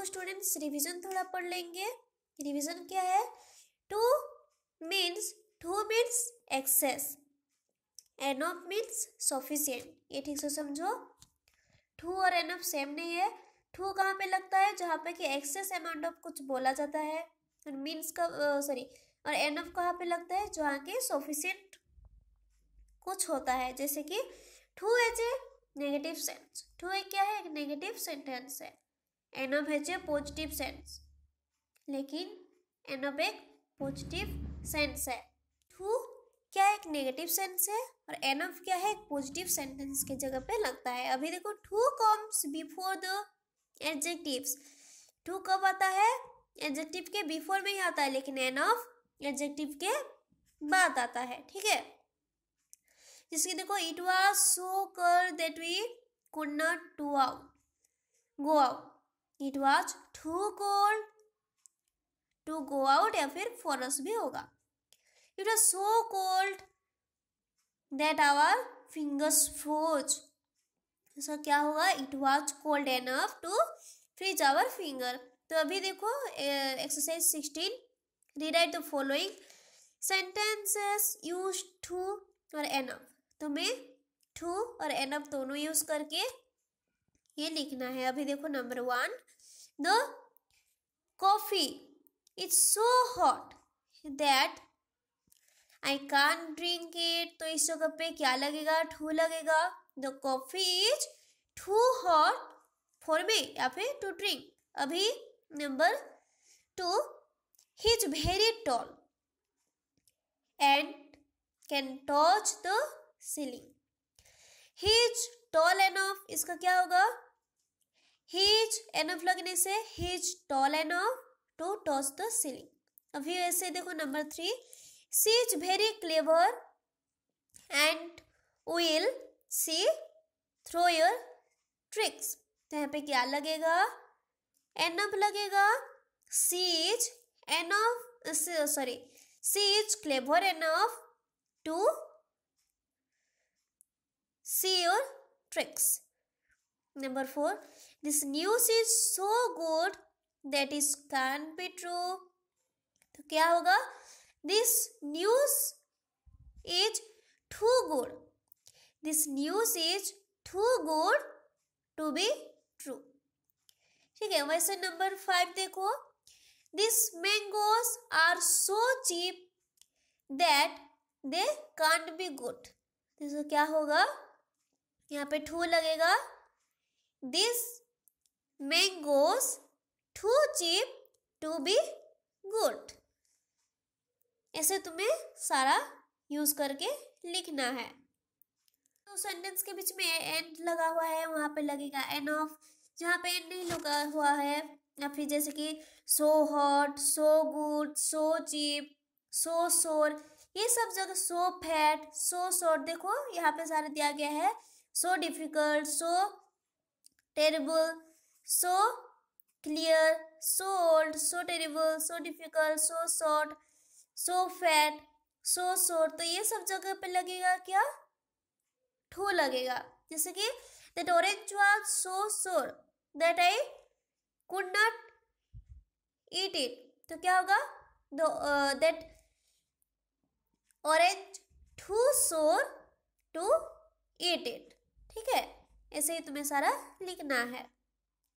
देखो students revision थोड़ा पढ़ लेंगे रिवीजन क्या है too means too means excess enough means sufficient ये ठीक से समझो टू और एन ऑफ सेम नहीं है टू कहाँ पे लगता है जहाँ पे कि एक्सेस अमाउंट ऑफ कुछ बोला जाता है और मीन्स का सॉरी और एन ऑफ कहाँ पे लगता है जहाँ के सफिशियंट कुछ होता है जैसे कि too has a negative sense too एक क्या है एक नेगेटिव सेंटेंस है एनब हेजे पॉजिटिव सेंस लेकिन एनब एक पॉजिटिव सेंस है टू क्या एक नेगेटिव सेंस है और एन ऑफ क्या है एक पॉजिटिव सेंटेंस के जगह पे लगता है अभी देखो too comes before the adjectives too कब आता है एडजेक्टिव के बिफोर में ही आता है लेकिन एन ऑफ एडजेक्टिव के बाद आता है ठीक है जिसकी देखो इट वाज सो कर that we could not to out go out it was too cold to go out या फिर फॉरस भी होगा it was so cold that our fingers froze ऐसा क्या होगा it was cold enough to freeze our finger तो अभी देखो exercise sixteen rewrite the following sentences use too और एनफ तुम्हें टू और एनफ दोनों यूज करके ये लिखना है अभी देखो number one the coffee it's so hot that I can't drink it तो इस जगह पे क्या लगेगा ठू लगेगा the coffee is too hot for me या फिर टू ड्रिंक अभी number two he is very tall and can touch the ceiling he is tall enough इसका क्या होगा ही इज एनफ लगने से he is tall enough to touch the ceiling अभी ऐसे देखो number three she is very clever and will see through your tricks तो यहाँ पे क्या लगेगा एनफ लगेगा she is enough sorry she is clever enough to tricks. Number 4. This news is so good that it can't be true. तो क्या होगा this news is too good this news is too good to be true ठीक है वैसे number five देखो this mangoes are so cheap that they can't be good तो क्या होगा यहाँ पे ठू लगेगा this mangoes too cheap to be good ऐसे तुम्हें सारा यूज करके लिखना है तो सेंटेंस के बीच में एंड लगा हुआ है वहाँ पे लगेगा एंड ऑफ जहाँ पे एंड नहीं लगा हुआ है या फिर जैसे कि so hot so good so cheap so sour ये सब जगह सो फैट सो सोर देखो यहाँ पे सारा दिया गया है so difficult so terrible so clear so old so terrible so difficult so short so fat so short तो ये सब जगह पे लगेगा क्या ठो लगेगा जैसे कि that orange was so sour that I could not eat it तो क्या होगा that orange too sour to eat it ठीक है ऐसे ही तुम्हें सारा लिखना है